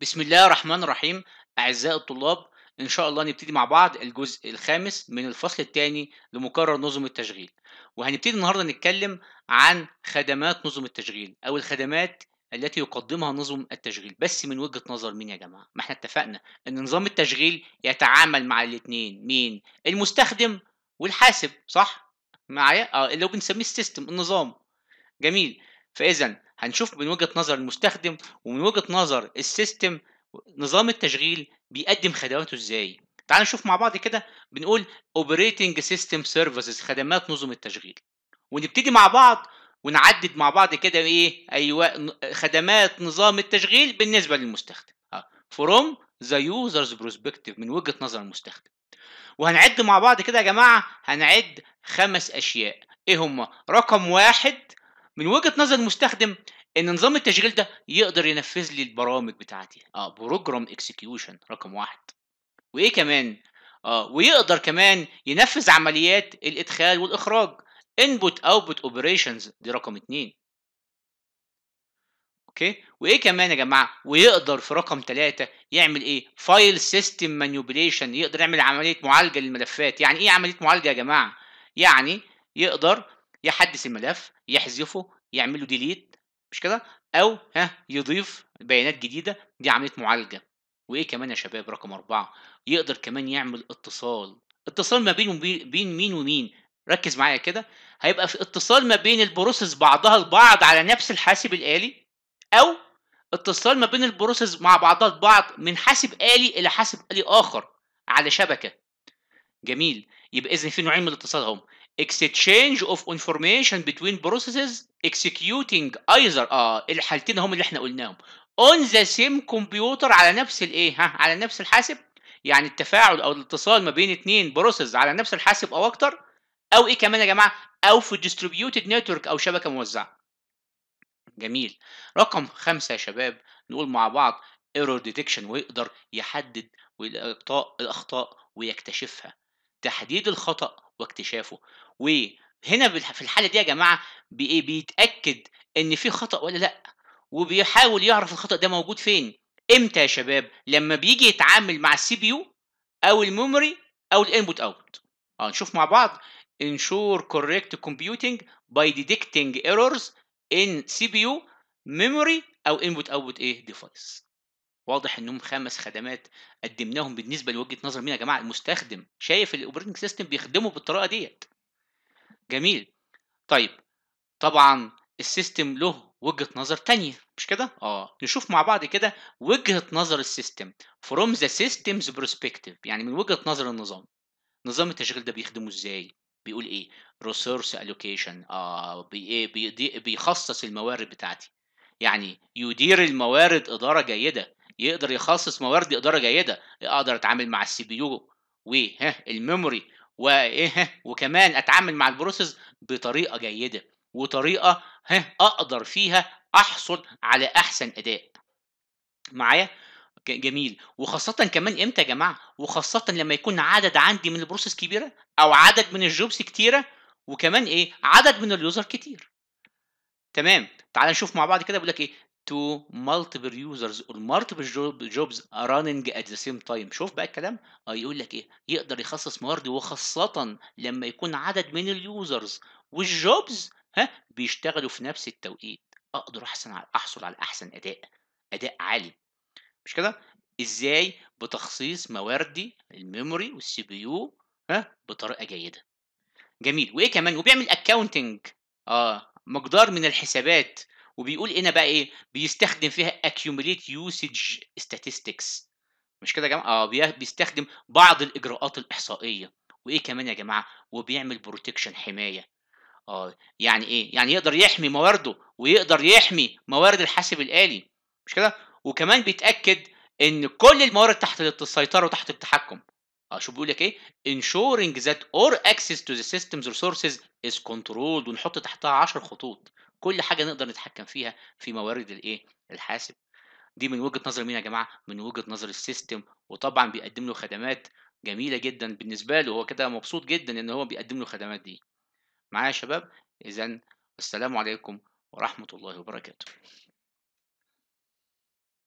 بسم الله الرحمن الرحيم أعزائي الطلاب إن شاء الله نبتدي مع بعض الجزء الخامس من الفصل الثاني لمقرر نظم التشغيل وهنبتدي النهاردة نتكلم عن خدمات نظم التشغيل أو الخدمات التي يقدمها نظم التشغيل بس من وجهة نظر مين يا جماعة؟ ما احنا اتفقنا إن نظام التشغيل يتعامل مع الاتنين مين؟ المستخدم والحاسب صح؟ معايا؟ اه اللي هو بنسميه السيستم النظام جميل فإذا هنشوف من وجهه نظر المستخدم ومن وجهه نظر السيستم نظام التشغيل بيقدم خدماته ازاي تعال نشوف مع بعض كده بنقول اوبريتنج سيستم سيرفيسز خدمات نظم التشغيل ونبتدي مع بعض ونعدد مع بعض كده ايه ايوه خدمات نظام التشغيل بالنسبه للمستخدم فروم ذا يوزرز بروسبكتيف من وجهه نظر المستخدم وهنعد مع بعض كده يا جماعه هنعد خمس اشياء ايه هما رقم واحد من وجهه نظر المستخدم ان نظام التشغيل ده يقدر ينفذ لي البرامج بتاعتي اه بروجرام اكسكيوشن رقم واحد وايه كمان اه ويقدر كمان ينفذ عمليات الادخال والاخراج انبوت اوتبوت اوبريشنز دي رقم اتنين اوكي وايه كمان يا جماعه ويقدر في رقم ثلاثة يعمل ايه فايل سيستم مانيبيوليشن يقدر يعمل عمليه معالجه للملفات يعني ايه عمليه معالجه يا جماعه يعني يقدر يحدث الملف يحذفه يعمل له ديليت مش كده او ها يضيف بيانات جديده دي عمليه معالجه وايه كمان يا شباب رقم أربعة يقدر كمان يعمل اتصال اتصال ما بين بين مين ومين ركز معايا كده هيبقى في اتصال ما بين البروسيس بعضها البعض على نفس الحاسب الآلي أو اتصال ما بين البروسيس مع بعضها البعض من حاسب آلي إلى حاسب آلي آخر على شبكة جميل يبقى اذا في نوعين من الاتصال هم exchange of information between processes executing either اه الحالتين هم اللي احنا قلناهم on the same computer على نفس الايه ها على نفس الحاسب يعني التفاعل او الاتصال ما بين اتنين بروسيس على نفس الحاسب او اكتر او ايه كمان يا جماعه او في distributed network او شبكه موزعه جميل رقم خمسة يا شباب نقول مع بعض ايرور ديتكشن ويقدر يحدد الاخطاء ويكتشفها تحديد الخطأ واكتشافه وهنا في الحاله دي يا جماعه إيه، بيتاكد ان في خطا ولا لا وبيحاول يعرف الخطا ده موجود فين امتى يا شباب لما بيجي يتعامل مع السي بي يو او الميموري او الانبوت اوت هنشوف مع بعض انشور كومبيوتنج باي computing ايرورز ان سي بي يو ميموري او انبوت اوت ايه ديفايس واضح انهم خمس خدمات قدمناهم بالنسبه لوجهه نظر مين يا جماعه المستخدم شايف الاوبريتنج سيستم بيخدمه بالطريقه ديت جميل طيب طبعا السيستم له وجهه نظر تانية مش كده اه نشوف مع بعض كده وجهه نظر السيستم فروم ذا سيستمز بروسبكتيف يعني من وجهه نظر النظام نظام التشغيل ده بيخدمه ازاي بيقول ايه ريسورس الوكيشن اه بي ايه بيخصص الموارد بتاعتي يعني يدير الموارد اداره جيده يقدر يخصص موارد إدارة جيدة أقدر أتعامل مع السي بي يو والميموري وإيه وكمان أتعامل مع البروسيس بطريقة جيدة وطريقة أقدر فيها أحصل على أحسن أداء معايا جميل وخاصة كمان امتى يا جماعة وخاصة لما يكون عدد عندي من البروسيس كبيرة او عدد من الجوبس كتيرة وكمان ايه عدد من اليوزر كتير تمام تعال نشوف مع بعض كده بيقول لك ايه to multiple users or multiple jobs running at the same time شوف بقى الكلام اه يقول لك ايه يقدر يخصص موارد وخاصة لما يكون عدد من اليوزرز والجوبز ها بيشتغلوا في نفس التوقيت اقدر احسن على احصل على احسن اداء اداء عالي مش كده ازاي بتخصيص مواردي الميموري والسي بي يو ها بطريقه جيده جميل وايه كمان وبيعمل اكاونتنج اه مقدار من الحسابات وبيقول هنا إيه بقى ايه بيستخدم فيها اكيوميليت يوسج ستاتستكس مش كده يا جماعه اه بيستخدم بعض الاجراءات الاحصائيه وايه كمان يا جماعه وبيعمل بروتكشن حمايه اه يعني ايه يعني يقدر يحمي موارده ويقدر يحمي موارد الحاسب الالي مش كده وكمان بيتاكد ان كل الموارد تحت السيطره وتحت التحكم اه شوف بيقول لك ايه انشورنج ذات اور اكسس تو ذا سيستمز ريسورسز از كنترولد ونحط تحتها 10 خطوط كل حاجه نقدر نتحكم فيها في موارد الايه الحاسب دي من وجهه نظر مين يا جماعه من وجهه نظر السيستم وطبعا بيقدم له خدمات جميله جدا بالنسبه له هو كده مبسوط جدا ان هو بيقدم له الخدمات دي معايا يا شباب اذا السلام عليكم ورحمه الله وبركاته